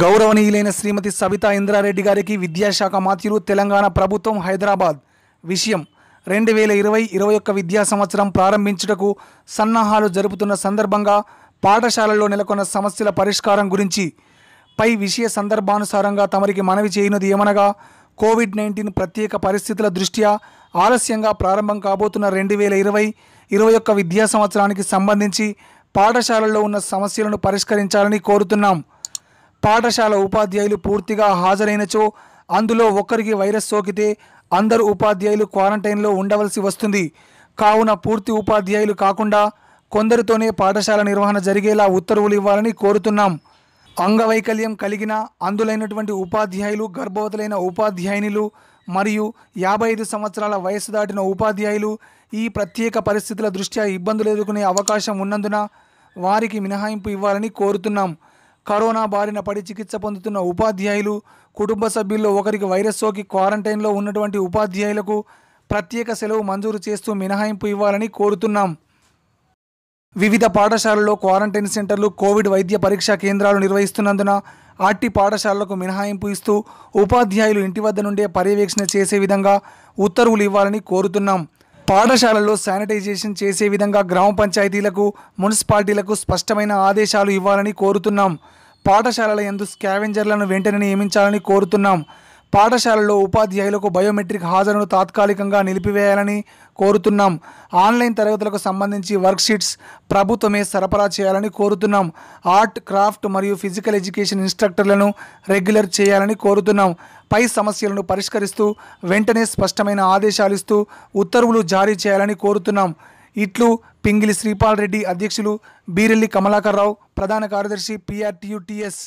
గౌరవనీయులైన శ్రీమతి సవితా ఇంద్రారెడ్డి గారికి విద్యాశాఖ మాత్యులు తెలంగాణ ప్రభుత్వం హైదరాబాద్ విషయం రెండు వేల ఇరవై ఇరవై ఒక్క విద్యా సంవత్సరం ప్రారంభించుటకు సన్నాహాలు జరుపుతున్న సందర్భంగా పాఠశాలల్లో నెలకొన్న సమస్యల పరిష్కారం గురించి పై విషయ సందర్భానుసారంగా తమరికి మనవి చేయనుది ఏమనగా కోవిడ్ నైన్టీన్ ప్రత్యేక పరిస్థితుల దృష్ట్యా ఆలస్యంగా ప్రారంభం కాబోతున్న రెండు వేల ఇరవై ఇరవై ఒక్క విద్యా సంవత్సరానికి సంబంధించి పాఠశాలల్లో ఉన్న సమస్యలను పరిష్కరించాలని కోరుతున్నాం పాఠశాల ఉపాధ్యాయులు పూర్తిగా హాజరైనచో అందులో ఒకరికి వైరస్ సోకితే అందరు ఉపాధ్యాయులు క్వారంటైన్లో ఉండవలసి వస్తుంది కావున పూర్తి ఉపాధ్యాయులు కాకుండా కొందరితోనే పాఠశాల నిర్వహణ జరిగేలా ఉత్తర్వులు ఇవ్వాలని కోరుతున్నాం అంగవైకల్యం కలిగిన అందులైనటువంటి ఉపాధ్యాయులు గర్భవతులైన ఉపాధ్యాయునిలు మరియు యాభై ఐదు సంవత్సరాల వయసు దాటిన ఉపాధ్యాయులు ఈ ప్రత్యేక పరిస్థితుల దృష్ట్యా ఇబ్బందులు ఎదుర్కొనే అవకాశం ఉన్నందున వారికి మినహాయింపు ఇవ్వాలని కోరుతున్నాం కరోనా బారిన పడి చికిత్స పొందుతున్న ఉపాధ్యాయులు కుటుంబ సభ్యుల్లో ఒకరికి వైరస్ సోకి క్వారంటైన్లో ఉన్నటువంటి ఉపాధ్యాయులకు ప్రత్యేక సెలవు మంజూరు చేస్తూ మినహాయింపు ఇవ్వాలని కోరుతున్నాం వివిధ పాఠశాలల్లో క్వారంటైన్ సెంటర్లు కోవిడ్ వైద్య పరీక్షా కేంద్రాలు నిర్వహిస్తున్నందున ఆర్టి పాఠశాలలకు మినహాయింపు ఇస్తూ ఉపాధ్యాయులు ఇంటి వద్ద నుండే పర్యవేక్షణ చేసే విధంగా ఉత్తర్వులు ఇవ్వాలని కోరుతున్నాం పాఠశాలల్లో శానిటైజేషన్ చేసే విధంగా గ్రామ పంచాయతీలకు మున్సిపాలిటీలకు స్పష్టమైన ఆదేశాలు ఇవ్వాలని కోరుతున్నాం పాఠశాలల ఎందు స్కావెంజర్లను వెంటనే నియమించాలని కోరుతున్నాం పాఠశాలలో ఉపాధ్యాయులకు బయోమెట్రిక్ హాజరును తాత్కాలికంగా నిలిపివేయాలని కోరుతున్నాం ఆన్లైన్ తరగతులకు సంబంధించి వర్క్షీట్స్ ప్రభుత్వమే సరఫరా చేయాలని కోరుతున్నాం ఆర్ట్ క్రాఫ్ట్ మరియు ఫిజికల్ ఎడ్యుకేషన్ ఇన్స్ట్రక్టర్లను రెగ్యులర్ చేయాలని కోరుతున్నాం పై సమస్యలను పరిష్కరిస్తూ వెంటనే స్పష్టమైన ఆదేశాలు ఇస్తూ ఉత్తర్వులు జారీ చేయాలని కోరుతున్నాం ఇట్లు పింగిలి శ్రీపాల్ రెడ్డి అధ్యక్షులు బీరెల్లి కమలాకర్రావు ప్రధాన కార్యదర్శి పిఆర్టీయుటిఎస్